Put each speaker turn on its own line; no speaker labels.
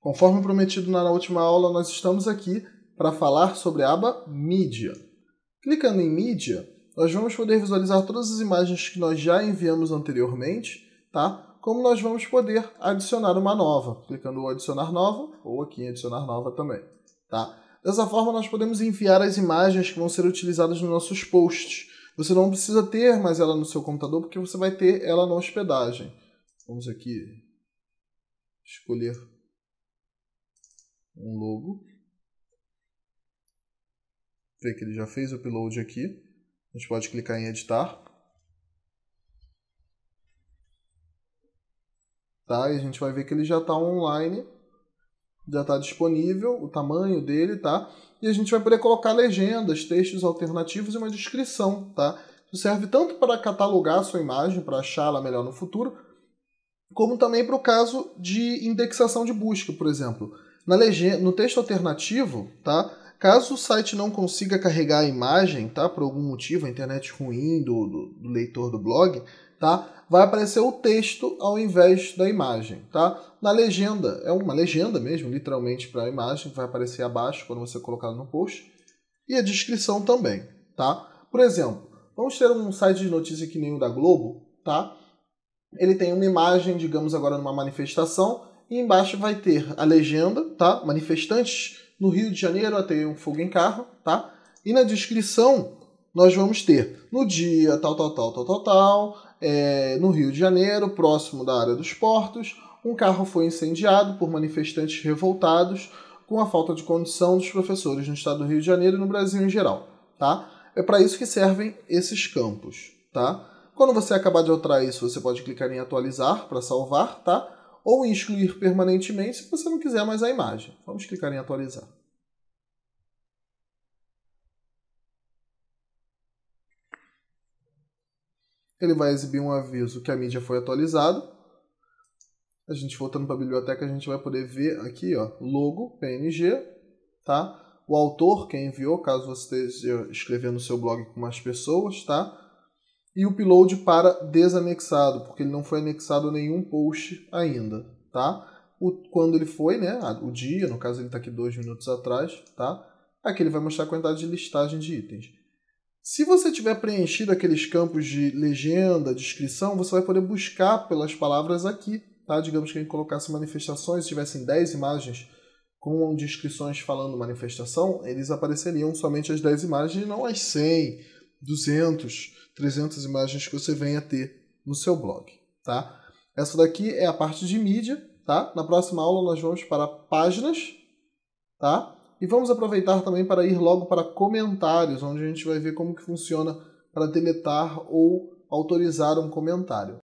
Conforme prometido na última aula, nós estamos aqui para falar sobre a aba Mídia. Clicando em Mídia, nós vamos poder visualizar todas as imagens que nós já enviamos anteriormente, tá? como nós vamos poder adicionar uma nova, clicando em adicionar nova ou aqui em adicionar nova também. Tá? Dessa forma, nós podemos enviar as imagens que vão ser utilizadas nos nossos posts. Você não precisa ter mais ela no seu computador, porque você vai ter ela na hospedagem. Vamos aqui escolher um logo. Vê que ele já fez o upload aqui. A gente pode clicar em editar. Tá? E a gente vai ver que ele já está online, já está disponível, o tamanho dele, tá? E a gente vai poder colocar legendas, textos alternativos e uma descrição, tá? Isso serve tanto para catalogar a sua imagem, para achá-la melhor no futuro, como também para o caso de indexação de busca, por exemplo. Na legenda, no texto alternativo, tá? Caso o site não consiga carregar a imagem, tá? Por algum motivo, a internet ruim do, do, do leitor do blog, tá? Vai aparecer o texto ao invés da imagem, tá? Na legenda, é uma legenda mesmo, literalmente para a imagem, vai aparecer abaixo quando você colocar no post. E a descrição também, tá? Por exemplo, vamos ter um site de notícia que nem o da Globo, tá? Ele tem uma imagem, digamos agora numa manifestação, e embaixo vai ter a legenda, tá? Manifestantes no Rio de Janeiro até um fogo em carro, tá? E na descrição nós vamos ter no dia tal, tal, tal, tal, tal, tal, é, no Rio de Janeiro, próximo da área dos portos, um carro foi incendiado por manifestantes revoltados com a falta de condição dos professores no estado do Rio de Janeiro e no Brasil em geral, tá? É para isso que servem esses campos, tá? Quando você acabar de alterar isso, você pode clicar em atualizar para salvar, tá? ou em excluir permanentemente se você não quiser mais a imagem. Vamos clicar em atualizar. Ele vai exibir um aviso que a mídia foi atualizada. A gente voltando para a biblioteca, a gente vai poder ver aqui, ó, logo PNG, tá? O autor, quem enviou, caso você esteja escrevendo o seu blog com mais pessoas, tá? e o upload para desanexado, porque ele não foi anexado a nenhum post ainda, tá? O, quando ele foi, né, o dia, no caso ele está aqui dois minutos atrás, tá? Aqui ele vai mostrar a quantidade de listagem de itens. Se você tiver preenchido aqueles campos de legenda, descrição, você vai poder buscar pelas palavras aqui, tá? Digamos que a gente colocasse manifestações, se tivessem 10 imagens com descrições falando manifestação, eles apareceriam somente as 10 imagens e não as 100, 200, 300 imagens que você venha ter no seu blog, tá? Essa daqui é a parte de mídia, tá? Na próxima aula nós vamos para páginas, tá? E vamos aproveitar também para ir logo para comentários, onde a gente vai ver como que funciona para deletar ou autorizar um comentário.